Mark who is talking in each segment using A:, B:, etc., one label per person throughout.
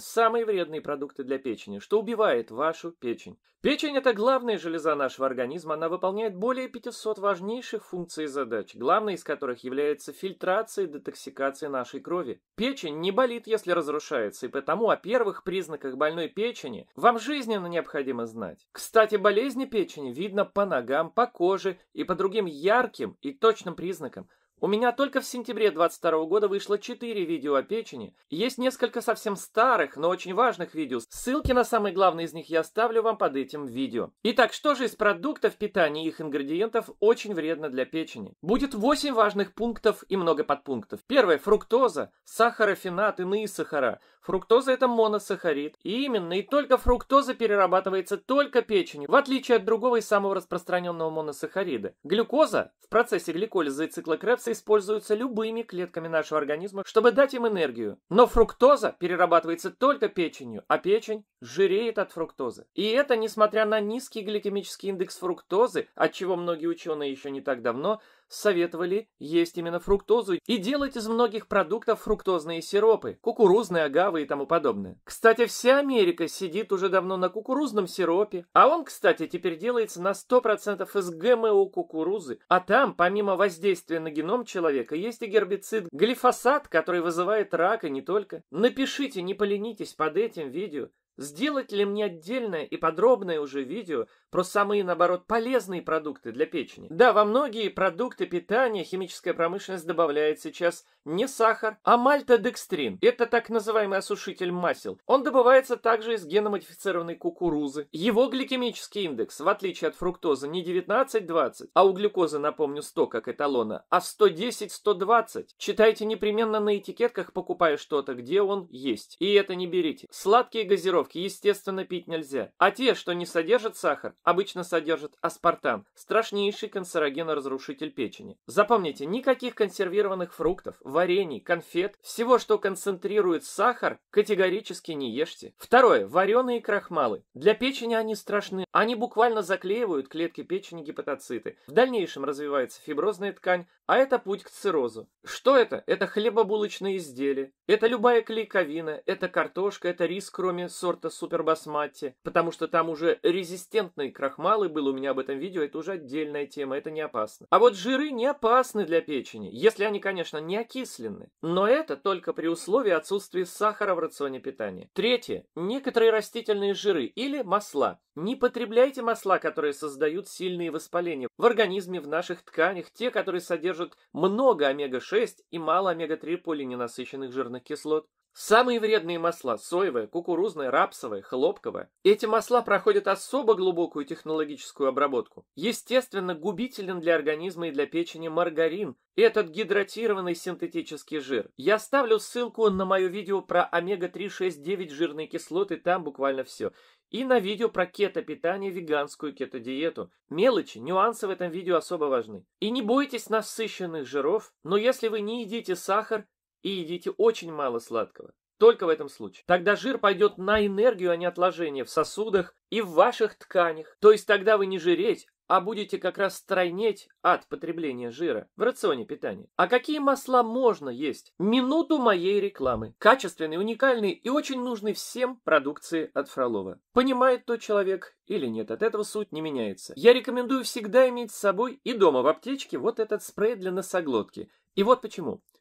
A: Самые вредные продукты для печени, что убивает вашу печень. Печень – это главная железа нашего организма, она выполняет более 500 важнейших функций и задач, главной из которых является фильтрация и детоксикация нашей крови. Печень не болит, если разрушается, и потому о первых признаках больной печени вам жизненно необходимо знать. Кстати, болезни печени видно по ногам, по коже и по другим ярким и точным признакам – у меня только в сентябре 22 года вышло 4 видео о печени. Есть несколько совсем старых, но очень важных видео. Ссылки на самые главные из них я оставлю вам под этим видео. Итак, что же из продуктов питания и их ингредиентов очень вредно для печени? Будет 8 важных пунктов и много подпунктов. Первое – фруктоза, сахарофенат, иные сахара. Фруктоза – это моносахарид. И именно и только фруктоза перерабатывается только печенью, в отличие от другого и самого распространенного моносахарида. Глюкоза в процессе гликолиза и цикла Крепса Глюкоза используется любыми клетками нашего организма, чтобы дать им энергию. Но фруктоза перерабатывается только печенью, а печень жиреет от фруктозы. И это несмотря на низкий гликемический индекс фруктозы, от чего многие ученые еще не так давно – советовали есть именно фруктозу и делать из многих продуктов фруктозные сиропы, кукурузные, агавы и тому подобное. Кстати, вся Америка сидит уже давно на кукурузном сиропе, а он, кстати, теперь делается на 100% из ГМО кукурузы, а там, помимо воздействия на геном человека, есть и гербицид глифосат, который вызывает рак и не только. Напишите, не поленитесь под этим видео, Сделать ли мне отдельное и подробное уже видео про самые, наоборот, полезные продукты для печени? Да, во многие продукты питания химическая промышленность добавляет сейчас не сахар, а мальтодекстрин. Это так называемый осушитель масел. Он добывается также из геномодифицированной кукурузы. Его гликемический индекс, в отличие от фруктозы, не 19-20, а у глюкозы, напомню, 100 как эталона, а 110-120. Читайте непременно на этикетках, покупая что-то, где он есть. И это не берите. Сладкие газировки добавки, естественно, пить нельзя. А те, что не содержат сахар, обычно содержат аспартам, страшнейший канцерогеноразрушитель печени. Запомните, никаких консервированных фруктов, варений, конфет, всего, что концентрирует сахар, категорически не ешьте. Второе. Вареные крахмалы. Для печени они страшны. Они буквально заклеивают клетки печени гепатоциты. В дальнейшем развивается фиброзная ткань, а это путь к циррозу. Что это? Это хлебобулочные изделия, это любая клейковина, это картошка, это рис, кроме сорта супербасмати, потому что там уже резистентные крахмалы, был у меня об этом видео, это уже отдельная тема, это не опасно. А вот жиры не опасны для печени, если они, конечно, не окислены. Но это только при условии отсутствия сахара в рационе питания. Третье. Некоторые растительные жиры или масла. Не потребляйте масла, которые создают сильные воспаления в организме, в наших тканях, те, которые содержат много омега-6 и мало омега-3 полиненасыщенных жирных полезных кислот. Самые вредные масла – соевое, кукурузное, рапсовое, хлопковое. Эти масла проходят особо глубокую технологическую обработку. Естественно, губителен для организма и для печени маргарин, этот гидратированный синтетический жир. Я ставлю ссылку на мое видео про омега-3,6,9 жирные кислоты, там буквально все. И на видео про кето-питание, веганскую кето-диету. Мелочи, нюансы в этом видео особо важны. И не бойтесь насыщенных жиров, но если вы не едите сахар, и едите очень мало сладкого. Только в этом случае. Тогда жир пойдет на энергию, а не отложение в сосудах и в ваших тканях. То есть тогда вы не жиреть, а будете как раз стройнеть от потребления жира в рационе питания. А какие масла можно есть? Минуту моей рекламы. Качественные, уникальные и очень нужны всем продукции от Фролова. Понимает тот человек или нет, от этого суть не меняется. Я рекомендую всегда иметь с собой и дома в аптечке вот этот спрей для носоглотки. И вот почему.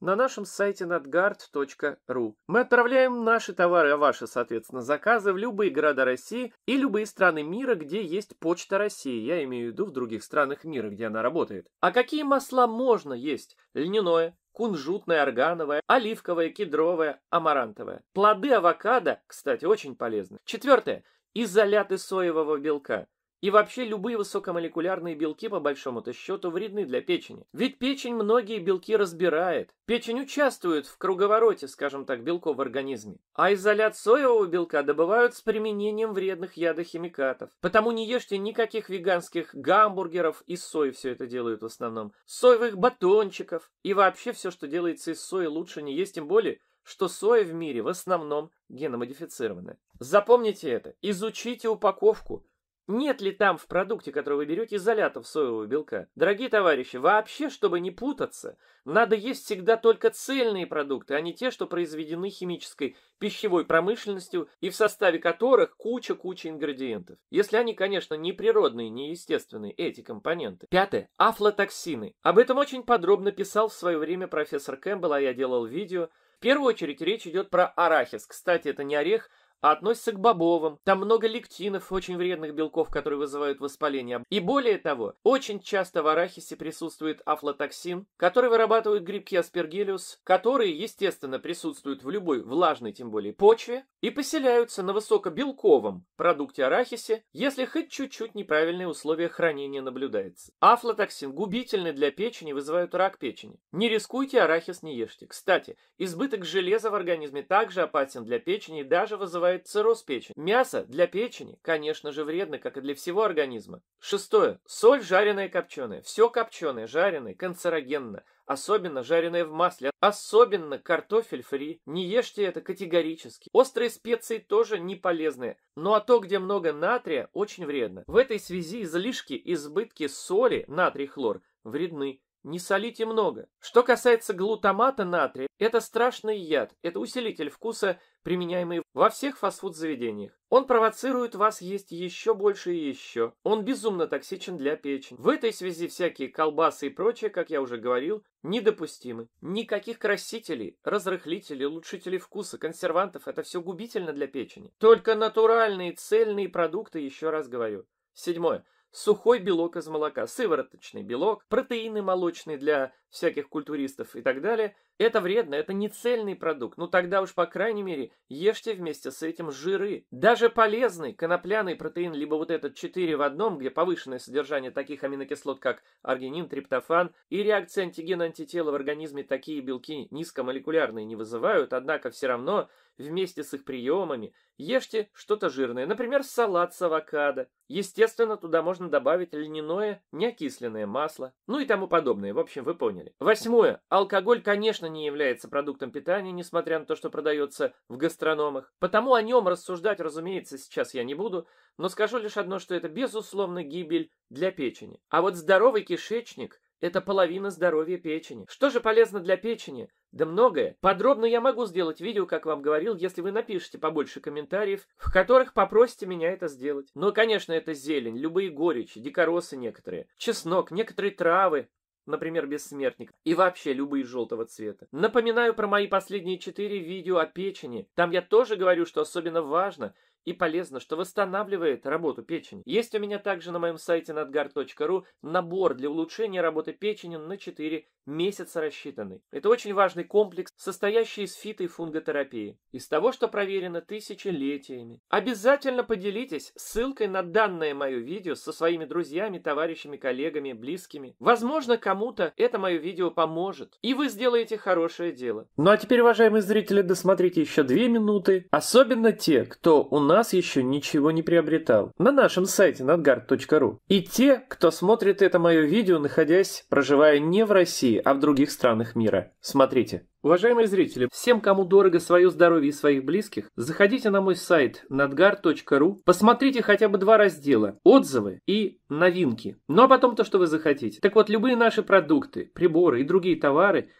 A: на нашем сайте nadguard.ru. Мы отправляем наши товары, а ваши, соответственно, заказы в любые города России и любые страны мира, где есть почта России. Я имею в виду в других странах мира, где она работает. А какие масла можно есть? Льняное, кунжутное, органовое, оливковое, кедровое, амарантовое. Плоды авокадо, кстати, очень полезны. Четвертое. Изоляты соевого белка. И вообще любые высокомолекулярные белки по большому-то счету вредны для печени. Ведь печень многие белки разбирает. Печень участвует в круговороте, скажем так, белков в организме. А изолят соевого белка добывают с применением вредных ядохимикатов. Потому не ешьте никаких веганских гамбургеров, из сои все это делают в основном, соевых батончиков. И вообще все, что делается из сои, лучше не есть, тем более, что соя в мире в основном геномодифицированная. Запомните это, изучите упаковку, нет ли там в продукте, который вы берете, изолятов соевого белка? Дорогие товарищи, вообще, чтобы не путаться, надо есть всегда только цельные продукты, а не те, что произведены химической пищевой промышленностью и в составе которых куча-куча ингредиентов. Если они, конечно, не природные, не естественные, эти компоненты. Пятое. Афлотоксины. Об этом очень подробно писал в свое время профессор Кэмпбелл, а я делал видео. В первую очередь речь идет про арахис. Кстати, это не орех, а относится к бобовым. Там много лектинов, очень вредных белков, которые вызывают воспаление. И более того, очень часто в арахисе присутствует афлотоксин, который вырабатывают грибки аспергиллюс, которые, естественно, присутствуют в любой влажной, тем более, почве и поселяются на высокобелковом продукте арахисе, если хоть чуть-чуть неправильные условия хранения наблюдается. Афлотоксин губительный для печени, вызывает рак печени. Не рискуйте, арахис не ешьте. Кстати, избыток железа в организме также опасен для печени и даже вызывает вызывает цирроз печени. Мясо для печени, конечно же, вредно, как и для всего организма. Шестое. Соль жареная копченая. Все копченое, жареное, канцерогенно. Особенно жареное в масле. Особенно картофель фри. Не ешьте это категорически. Острые специи тоже не полезны. Ну а то, где много натрия, очень вредно. В этой связи излишки, избытки соли, натрий, хлор вредны не солите много. Что касается глутамата натрия, это страшный яд, это усилитель вкуса, применяемый во всех фастфуд-заведениях. Он провоцирует вас есть еще больше и еще. Он безумно токсичен для печени. В этой связи всякие колбасы и прочее, как я уже говорил, недопустимы. Никаких красителей, разрыхлителей, улучшителей вкуса, консервантов – это все губительно для печени. Только натуральные цельные продукты, еще раз говорю. Седьмое сухой белок из молока, сывороточный белок, протеины молочные для всяких культуристов и так далее. Это вредно, это не цельный продукт. Ну тогда уж, по крайней мере, ешьте вместе с этим жиры. Даже полезный конопляный протеин, либо вот этот 4 в одном, где повышенное содержание таких аминокислот, как аргинин, триптофан, и реакции антигена антитела в организме такие белки низкомолекулярные не вызывают, однако все равно вместе с их приемами – Ешьте что-то жирное, например, салат с авокадо. Естественно, туда можно добавить льняное, неокисленное масло, ну и тому подобное. В общем, вы поняли. Восьмое. Алкоголь, конечно, не является продуктом питания, несмотря на то, что продается в гастрономах. Потому о нем рассуждать, разумеется, сейчас я не буду, но скажу лишь одно, что это, безусловно, гибель для печени. А вот здоровый кишечник – это половина здоровья печени. Что же полезно для печени? Да многое. Подробно я могу сделать видео, как вам говорил, если вы напишите побольше комментариев, в которых попросите меня это сделать. Но, ну, конечно, это зелень, любые горечи, дикоросы некоторые, чеснок, некоторые травы, например, бессмертник, и вообще любые желтого цвета. Напоминаю про мои последние четыре видео о печени. Там я тоже говорю, что особенно важно – и полезно, что восстанавливает работу печени. Есть у меня также на моем сайте надгар.ру набор для улучшения работы печени на 4 месяца рассчитанный. Это очень важный комплекс, состоящий из фито- и фунготерапии, из того, что проверено тысячелетиями. Обязательно поделитесь ссылкой на данное мое видео со своими друзьями, товарищами, коллегами, близкими. Возможно, кому-то это мое видео поможет, и вы сделаете хорошее дело. Ну а теперь, уважаемые зрители, досмотрите еще две минуты, особенно те, кто у нас нас еще ничего не приобретал на нашем сайте надгард.ру. И те, кто смотрит это мое видео, находясь, проживая не в России, а в других странах мира. Смотрите. Уважаемые зрители, всем, кому дорого свое здоровье и своих близких, заходите на мой сайт надгар.ру, посмотрите хотя бы два раздела – отзывы и новинки. Ну а потом то, что вы захотите. Так вот, любые наши продукты, приборы и другие товары –